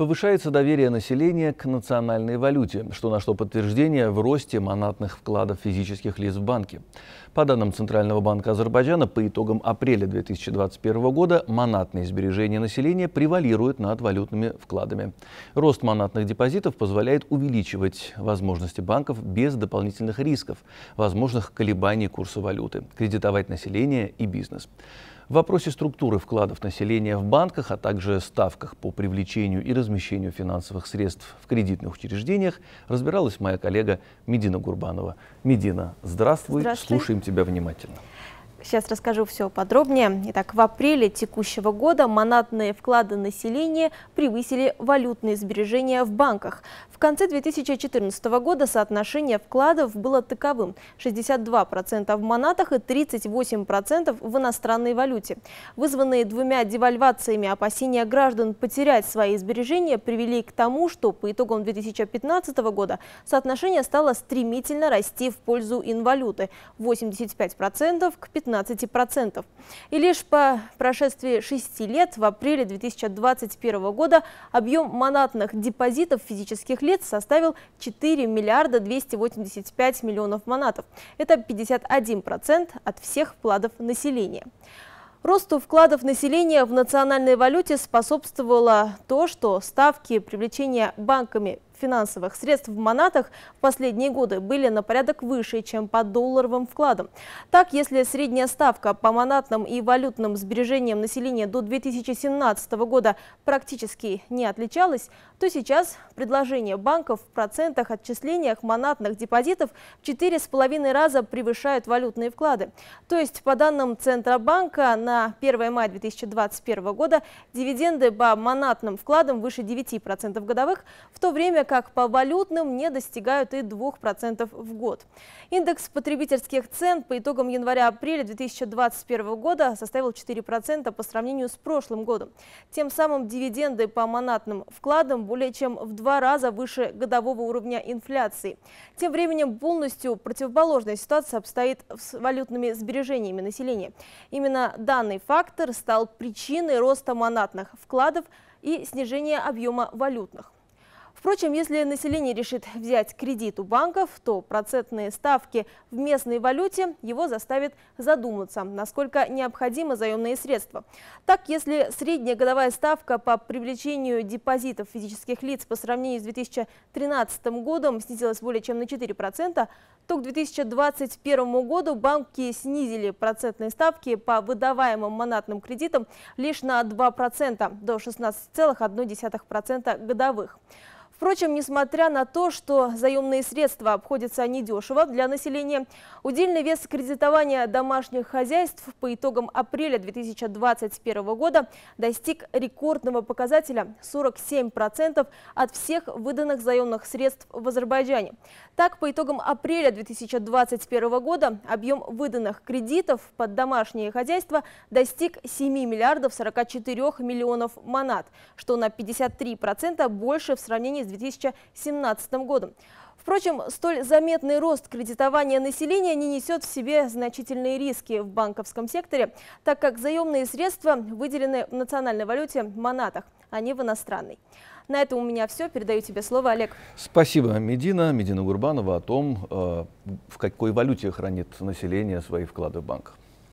Повышается доверие населения к национальной валюте, что нашло подтверждение в росте монатных вкладов физических лиц в банке. По данным Центрального банка Азербайджана, по итогам апреля 2021 года монатные сбережения населения превалируют над валютными вкладами. Рост монатных депозитов позволяет увеличивать возможности банков без дополнительных рисков, возможных колебаний курса валюты, кредитовать население и бизнес. В вопросе структуры вкладов населения в банках, а также ставках по привлечению и размещению финансовых средств в кредитных учреждениях разбиралась моя коллега Медина Гурбанова. Медина, здравствуй, здравствуй. слушаем тебя внимательно. Сейчас расскажу все подробнее. Итак, в апреле текущего года монатные вклады населения превысили валютные сбережения в банках. В конце 2014 года соотношение вкладов было таковым – 62% в монатах и 38% в иностранной валюте. Вызванные двумя девальвациями опасения граждан потерять свои сбережения привели к тому, что по итогам 2015 года соотношение стало стремительно расти в пользу инвалюты – 85% к 15%. 15%. И лишь по прошествии 6 лет, в апреле 2021 года, объем монатных депозитов физических лиц составил 4 миллиарда 285 миллионов монатов. Это 51% от всех вкладов населения. Росту вкладов населения в национальной валюте способствовало то, что ставки привлечения банками финансовых средств в монатах в последние годы были на порядок выше, чем по долларовым вкладам. Так, если средняя ставка по монатным и валютным сбережениям населения до 2017 года практически не отличалась, то сейчас предложение банков в процентах отчислениях монатных депозитов в 4,5 раза превышают валютные вклады. То есть, по данным Центробанка, на 1 мая 2021 года дивиденды по монатным вкладам выше 9% годовых, в то время как по валютным, не достигают и 2% в год. Индекс потребительских цен по итогам января-апреля 2021 года составил 4% по сравнению с прошлым годом. Тем самым дивиденды по монатным вкладам более чем в два раза выше годового уровня инфляции. Тем временем полностью противоположная ситуация обстоит с валютными сбережениями населения. Именно данный фактор стал причиной роста монатных вкладов и снижения объема валютных. Впрочем, если население решит взять кредит у банков, то процентные ставки в местной валюте его заставит задуматься, насколько необходимы заемные средства. Так, если средняя годовая ставка по привлечению депозитов физических лиц по сравнению с 2013 годом снизилась более чем на 4%, то к 2021 году банки снизили процентные ставки по выдаваемым монатным кредитам лишь на 2% до 16,1% годовых. Впрочем, несмотря на то, что заемные средства обходятся недешево для населения, удельный вес кредитования домашних хозяйств по итогам апреля 2021 года достиг рекордного показателя 47% от всех выданных заемных средств в Азербайджане. Так, по итогам апреля 2021 года объем выданных кредитов под домашнее хозяйство достиг 7 миллиардов 44 миллионов манат, что на 53% больше в сравнении с 2017 годом. Впрочем, столь заметный рост кредитования населения не несет в себе значительные риски в банковском секторе, так как заемные средства выделены в национальной валюте монатах, а не в иностранной. На этом у меня все. Передаю тебе слово, Олег. Спасибо, Медина. Медина Гурбанова о том, э, в какой валюте хранит население свои вклады в банках.